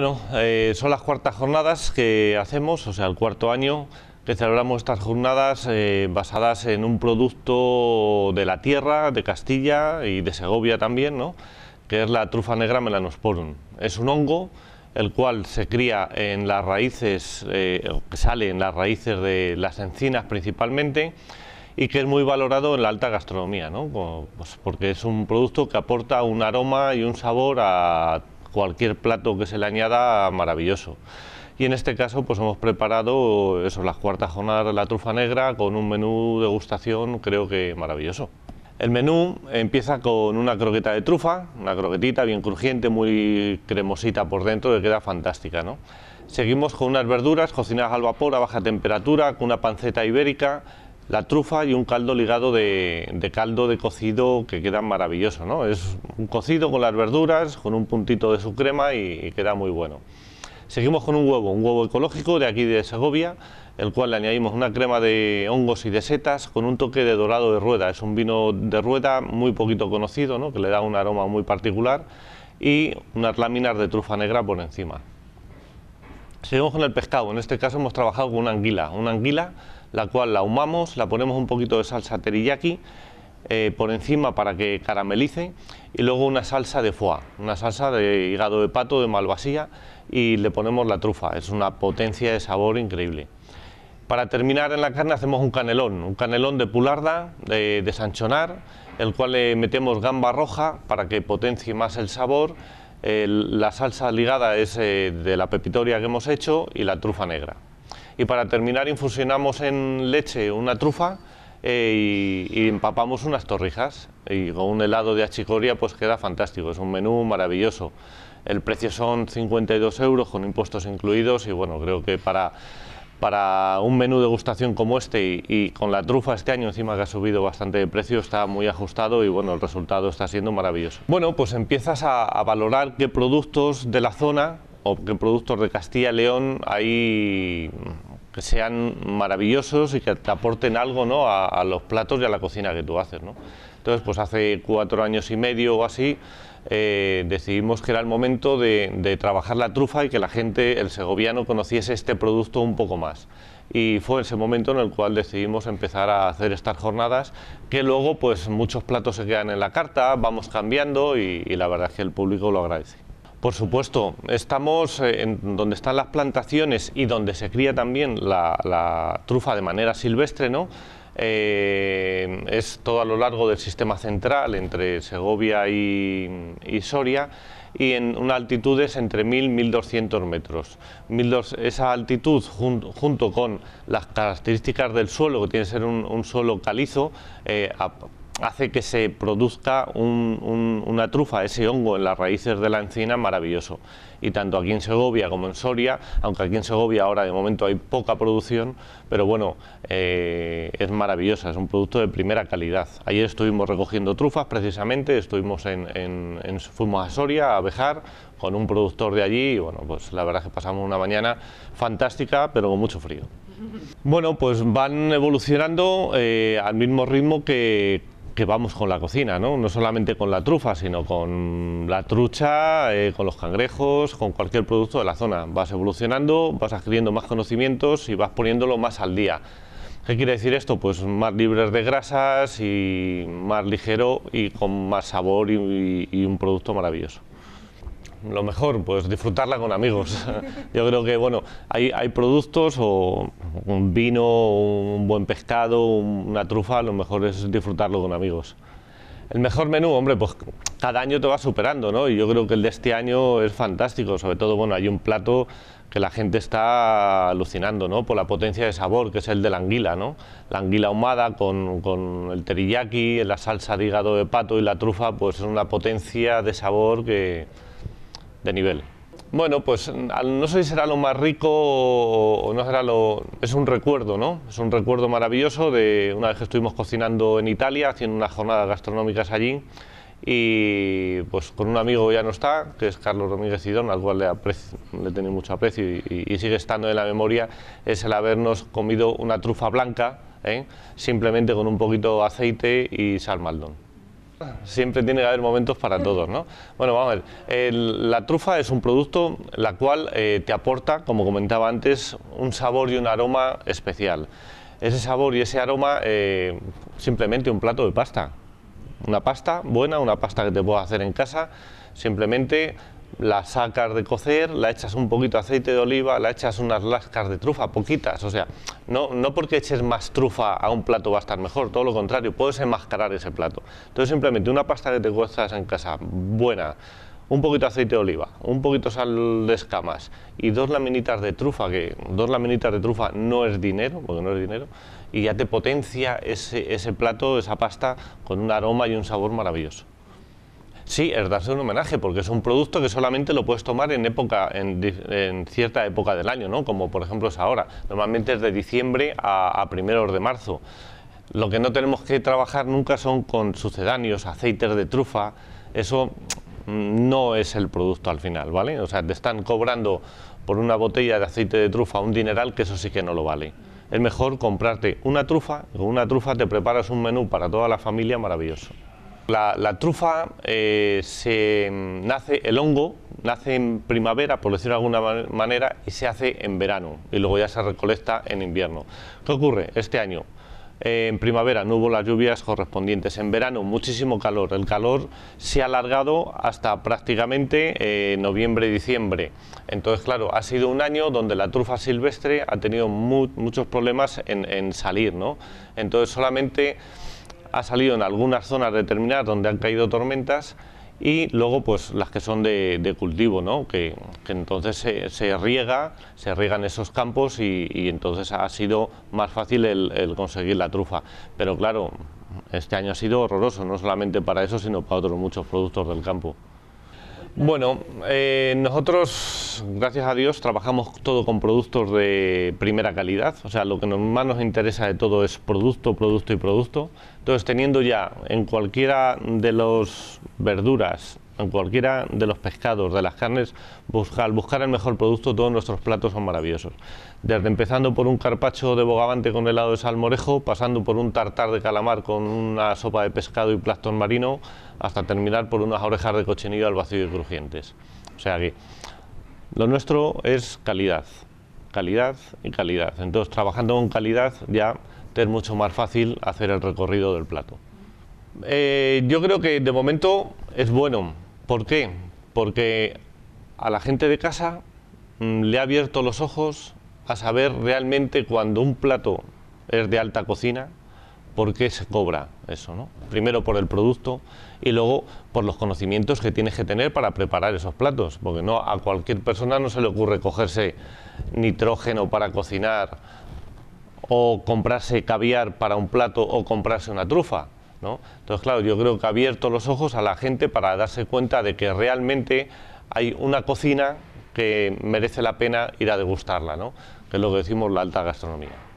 Bueno, eh, son las cuartas jornadas que hacemos, o sea, el cuarto año que celebramos estas jornadas eh, basadas en un producto de la tierra, de Castilla y de Segovia también, ¿no? que es la trufa negra melanosporum. Es un hongo el cual se cría en las raíces, eh, que sale en las raíces de las encinas principalmente, y que es muy valorado en la alta gastronomía, ¿no? Pues, porque es un producto que aporta un aroma y un sabor a cualquier plato que se le añada, maravilloso. Y en este caso pues hemos preparado eso, las cuartas jornadas de la trufa negra con un menú degustación creo que maravilloso. El menú empieza con una croqueta de trufa, una croquetita bien crujiente, muy cremosita por dentro, que queda fantástica. Seguimos con unas verduras cocinadas al vapor a baja temperatura, con una panceta ibérica, la trufa y un caldo ligado de, caldo de cocido que queda maravilloso, ¿no? Es un cocido con las verduras, con un puntito de su crema y, queda muy bueno. Seguimos con un huevo, un huevo ecológico de aquí de Segovia, el cual le añadimos una crema de hongos y de setas con un toque de dorado de rueda. Es un vino de rueda muy poquito conocido, ¿no? que le da un aroma muy particular y unas láminas de trufa negra por encima. Seguimos con el pescado, en este caso hemos trabajado con una anguila, una anguila la cual la humamos, la ponemos un poquito de salsa teriyaki eh, por encima para que caramelice y luego una salsa de foie, una salsa de hígado de pato, de malvasía y le ponemos la trufa, es una potencia de sabor increíble. Para terminar en la carne hacemos un canelón, un canelón de pularda, de, sanchonar, el cual le metemos gamba roja para que potencie más el sabor, la salsa ligada es eh, de la pepitoria que hemos hecho y la trufa negra. Y para terminar infusionamos en leche una trufa eh, y, empapamos unas torrijas. Y con un helado de achicoria pues queda fantástico, es un menú maravilloso. El precio son 52 euros con impuestos incluidos y bueno, creo que para para un menú de degustación como este y, con la trufa este año encima que ha subido bastante de precio está muy ajustado y bueno el resultado está siendo maravilloso. Bueno pues empiezas a, a valorar qué productos de la zona o qué productos de Castilla y León hay sean maravillosos y que te aporten algo ¿no? a, los platos y a la cocina que tú haces. Entonces, pues hace cuatro años y medio o así, eh, decidimos que era el momento de, trabajar la trufa y que la gente, el segoviano, conociese este producto un poco más. Y fue ese momento en el cual decidimos empezar a hacer estas jornadas, que luego pues muchos platos se quedan en la carta, vamos cambiando y, y la verdad es que el público lo agradece. Por supuesto, estamos eh, en donde están las plantaciones y donde se cría también la, trufa de manera silvestre, ¿no? Eh, es todo a lo largo del sistema central entre Segovia y, Soria y en una es entre 1.000 1.200 metros. esa altitud junto con las características del suelo, que tiene que ser un, suelo calizo, eh, hace que se produzca una trufa, ese hongo en las raíces de la encina maravilloso. Y tanto aquí en Segovia como en Soria, aunque aquí en Segovia ahora de momento hay poca producción, pero bueno, eh, es maravillosa, es un producto de primera calidad. Ayer estuvimos recogiendo trufas precisamente, estuvimos en, fuimos a Soria a Bejar... con un productor de allí y bueno, pues la verdad es que pasamos una mañana fantástica, pero con mucho frío. Bueno, pues van evolucionando eh, al mismo ritmo que, que vamos con la cocina, ¿no? solamente con la trufa, sino con la trucha, eh, con los cangrejos, con cualquier producto de la zona. Vas evolucionando, vas adquiriendo más conocimientos y vas poniéndolo más al día. ¿Qué quiere decir esto? Pues más libres de grasas y más ligero y con más sabor y un producto maravilloso lo mejor, pues disfrutarla con amigos. Yo creo que, bueno, hay, hay productos o un vino, un buen pescado, una trufa, lo mejor es disfrutarlo con amigos. El mejor menú, hombre, pues cada año te va superando, ¿no? Y yo creo que el de este año es fantástico, sobre todo, bueno, hay un plato que la gente está alucinando, ¿no? Por la potencia de sabor, que es el de la anguila, ¿no? La anguila ahumada con, con el teriyaki, la salsa de hígado de pato y la trufa, pues es una potencia de sabor que de nivel. Bueno, pues no sé si será lo más rico o no será lo... Es un recuerdo, ¿no? Es un recuerdo maravilloso de una vez que estuvimos cocinando en Italia, haciendo unas jornadas gastronómicas allí, y pues con un amigo ya no está, que es Carlos Domínguez Sidón, al cual le, aprecio, le mucho aprecio y, sigue estando en la memoria, es el habernos comido una trufa blanca, ¿eh? simplemente con un poquito de aceite y sal maldon. Siempre tiene que haber momentos para todos, ¿no? Bueno, vamos a ver. la trufa es un producto la cual eh, te aporta, como comentaba antes, un sabor y un aroma especial. Ese sabor y ese aroma, eh, simplemente un plato de pasta. Una pasta buena, una pasta que te puedo hacer en casa, simplemente la sacas de cocer, la echas un poquito de aceite de oliva, la echas unas lascas de trufa, poquitas, o sea, no, no porque eches más trufa a un plato va a estar mejor, todo lo contrario, puedes enmascarar ese plato. Entonces simplemente una pasta que te cuestas en casa, buena, un poquito de aceite de oliva, un poquito sal de escamas y dos laminitas de trufa, que dos laminitas de trufa no es dinero, porque no es dinero, y ya te potencia ese plato, esa pasta, con un aroma y un sabor maravilloso. Sí, es darse un homenaje, porque es un producto que solamente lo puedes tomar en época, en, cierta época del año, Como por ejemplo es ahora. Normalmente es de diciembre a, a primeros de marzo. Lo que no tenemos que trabajar nunca son con sucedáneos, aceites de trufa, eso no es el producto al final, ¿vale? O sea, te están cobrando por una botella de aceite de trufa un dineral que eso sí que no lo vale. Es mejor comprarte una trufa, con una trufa te preparas un menú para toda la familia maravilloso. La, trufa eh, se mm, nace, el hongo nace en primavera, por decirlo de alguna manera, y se hace en verano y luego ya se recolecta en invierno. ¿Qué ocurre este año? Eh, en primavera no hubo las lluvias correspondientes, en verano muchísimo calor, el calor se ha alargado hasta prácticamente eh, noviembre, diciembre, entonces claro, ha sido un año donde la trufa silvestre ha tenido muchos problemas en, en salir, ¿no? entonces solamente ha salido en algunas zonas determinadas donde han caído tormentas y luego pues las que son de, cultivo, ¿no? que, entonces se, riega, se riegan esos campos y, entonces ha sido más fácil el, el, conseguir la trufa. Pero claro, este año ha sido horroroso, no solamente para eso, sino para otros muchos productos del campo. Bueno, eh, nosotros, gracias a Dios, trabajamos todo con productos de primera calidad. O sea, lo que más nos interesa de todo es producto, producto y producto. Entonces, teniendo ya en cualquiera de las verduras en cualquiera de los pescados, de las carnes, al buscar el mejor producto, todos nuestros platos son maravillosos. Desde empezando por un carpacho de bogavante con helado de salmorejo, pasando por un tartar de calamar con una sopa de pescado y plastón marino, hasta terminar por unas orejas de cochinillo al vacío y crujientes. O sea que lo nuestro es calidad, calidad y calidad. Entonces, trabajando con calidad ya es mucho más fácil hacer el recorrido del plato. Eh, yo creo que de momento es bueno ¿Por qué? Porque a la gente de casa mm, le ha abierto los ojos a saber realmente cuando un plato es de alta cocina, por qué se cobra eso, ¿no? Primero por el producto y luego por los conocimientos que tienes que tener para preparar esos platos, porque no a cualquier persona no se le ocurre cogerse nitrógeno para cocinar o comprarse caviar para un plato o comprarse una trufa. Entonces, claro, yo creo que ha abierto los ojos a la gente para darse cuenta de que realmente hay una cocina que merece la pena ir a degustarla, ¿no? que es lo que decimos la alta gastronomía.